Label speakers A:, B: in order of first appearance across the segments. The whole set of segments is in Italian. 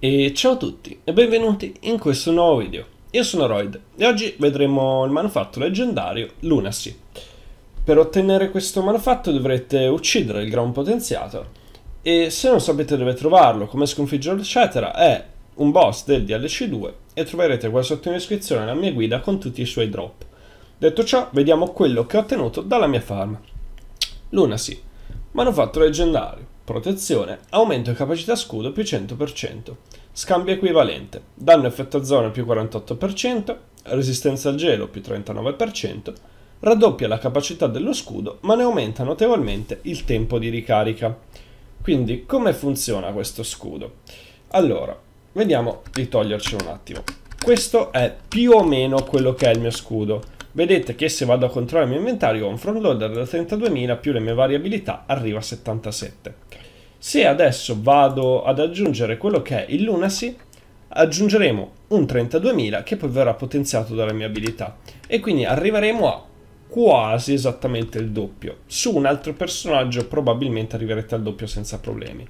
A: E ciao a tutti e benvenuti in questo nuovo video. Io sono Royd e oggi vedremo il manufatto leggendario Lunacy. Per ottenere questo manufatto dovrete uccidere il Ground Potenziato e se non sapete dove trovarlo, come sconfiggerlo eccetera, è un boss del DLC2 e troverete qua sotto in descrizione la mia guida con tutti i suoi drop. Detto ciò, vediamo quello che ho ottenuto dalla mia farm. Lunacy, manufatto leggendario. Protezione. Aumento capacità scudo più 100%. Scambio equivalente. Danno effetto a zona più 48%. Resistenza al gelo più 39%. Raddoppia la capacità dello scudo ma ne aumenta notevolmente il tempo di ricarica. Quindi come funziona questo scudo? Allora, vediamo di togliercelo un attimo. Questo è più o meno quello che è il mio scudo Vedete che se vado a controllare il mio inventario ho un front loader da 32.000 più le mie variabilità arriva a 77. Se adesso vado ad aggiungere quello che è il Lunacy, aggiungeremo un 32.000 che poi verrà potenziato dalla mia abilità e quindi arriveremo a quasi esattamente il doppio. Su un altro personaggio probabilmente arriverete al doppio senza problemi.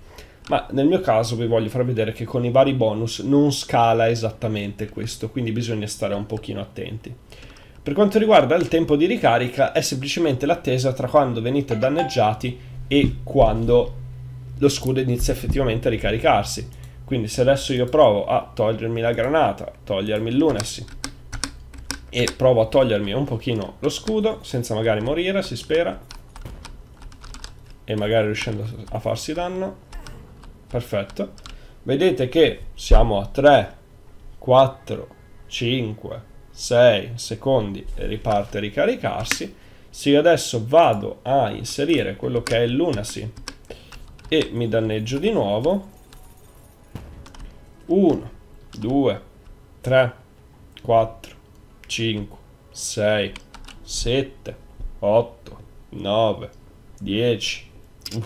A: Ma nel mio caso vi voglio far vedere che con i vari bonus non scala esattamente questo, quindi bisogna stare un pochino attenti. Per quanto riguarda il tempo di ricarica è semplicemente l'attesa tra quando venite danneggiati e quando lo scudo inizia effettivamente a ricaricarsi. Quindi se adesso io provo a togliermi la granata, togliermi il lunacy e provo a togliermi un pochino lo scudo senza magari morire, si spera, e magari riuscendo a farsi danno. Perfetto. Vedete che siamo a 3, 4, 5, 6 secondi riparte a ricaricarsi se io adesso vado a inserire quello che è il lunacy e mi danneggio di nuovo 1 2 3 4 5 6 7 8 9 10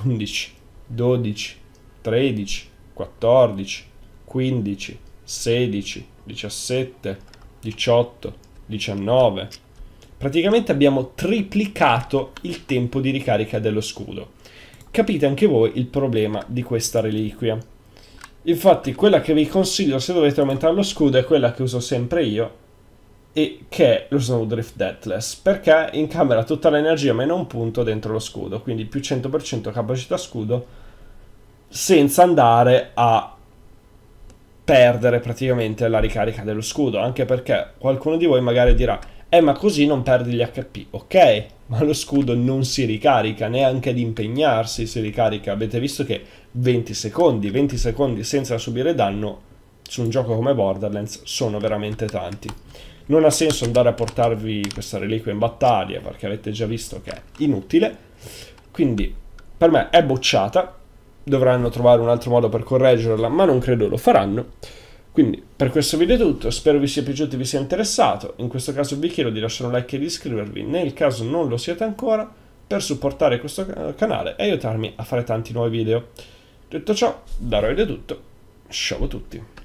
A: 11 12 13 14 15 16 17 18, 19. Praticamente abbiamo triplicato il tempo di ricarica dello scudo. Capite anche voi il problema di questa reliquia. Infatti quella che vi consiglio se dovete aumentare lo scudo è quella che uso sempre io e che è lo Snowdrift Deathless perché incamera tutta l'energia meno un punto dentro lo scudo quindi più 100% capacità scudo senza andare a perdere praticamente la ricarica dello scudo, anche perché qualcuno di voi magari dirà eh ma così non perdi gli HP, ok, ma lo scudo non si ricarica, neanche ad impegnarsi si ricarica, avete visto che 20 secondi, 20 secondi senza subire danno su un gioco come Borderlands sono veramente tanti. Non ha senso andare a portarvi questa reliquia in battaglia perché avete già visto che è inutile, quindi per me è bocciata, dovranno trovare un altro modo per correggerla, ma non credo lo faranno. Quindi per questo video è tutto, spero vi sia piaciuto e vi sia interessato, in questo caso vi chiedo di lasciare un like e di iscrivervi, nel caso non lo siate ancora, per supportare questo canale e aiutarmi a fare tanti nuovi video. Detto ciò, da Roid è tutto, ciao a tutti!